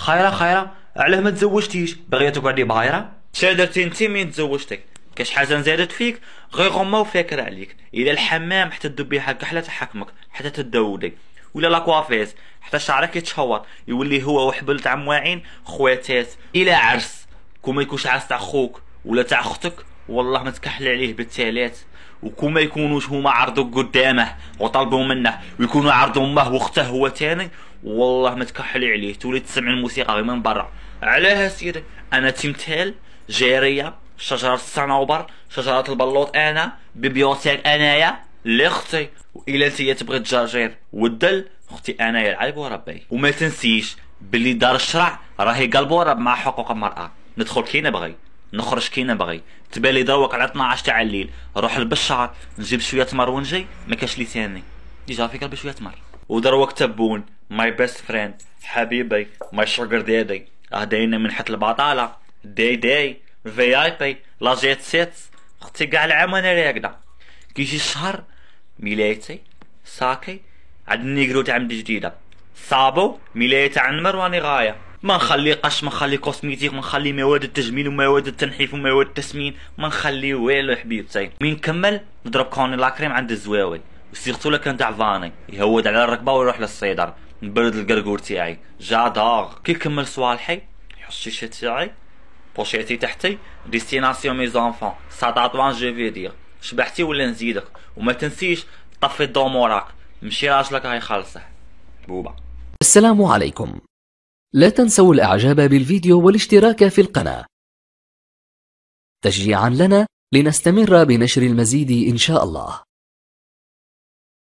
خيره خيره علاه ما تزوجتيش باغيه تقعدي بعايره شادرتي انت مين تزوجتك كاش حاجه نزادت فيك غير غمه وفاكره عليك الى الحمام حتى الدبيحه كحله تحكمك حتى تدودك ولا لاكوافيس حتى شعرك يتشهور يولي هو وحبل تاع مواعين خواتات الى عرس كون ما يكونش عرس تاع خوك ولا تاع اختك والله ما تكحل عليه بالتالات وكون ما يكونوش هما عرضوا قدامه وطلبوا منه ويكونوا عرضوا امه واخته هو تاني والله ما تكحلي عليه تولي تسمع الموسيقى غير من برا علاه سيري انا تمثال جاريه شجره الصنوبر شجره البلوط انا ببيوتيك انايا لاختي والا انت تبغي تجاجير والدل اختي انايا العيب وربي وما تنسيش بلي دار الشرع راهي قلب ورب مع حقوق المراه ندخل كي نبغي نخرج كي نبغي تبالي دروك على 12 تاع الليل نروح للبشار نجيب شويه تمر ونجي ما كاش لي ثاني ديجا في قلبي شويه تمر ودروا كتبون ماي بيست فريند حبيبي ماي شوغر دادي من منحة البطالة داي داي في اي بي لا جيت سيت اختي كاع العام وانا راكدة كيجي الشهر ميلاتي ساكي عاد النيكرو تاع عمدي جديدة صابو ميلاي تاع النمر واني غاية ما نخلي قش ما نخلي كوسميتيك ما نخلي مواد التجميل ومواد التنحيف ومواد التسمين ما نخلي والو حبيبتي من نكمل نضرب كوني لاكريم عند الزواوي بصير لا كان تعبانه يهود على الركبه ويروح للصيدر نبرد القرقور تاعي جا داغ كي كمل صوالحي يحط الشيشه تاعي بوشيتي تحتي ديستيناسيون مي زونفون سا تطوان جو في دير شبحتي ولا نزيدك وما تنسيش طفي الضو موراك مشي راجلك هاي خالصه بوبا السلام عليكم لا تنسوا الاعجاب بالفيديو والاشتراك في القناه تشجيعا لنا لنستمر بنشر المزيد ان شاء الله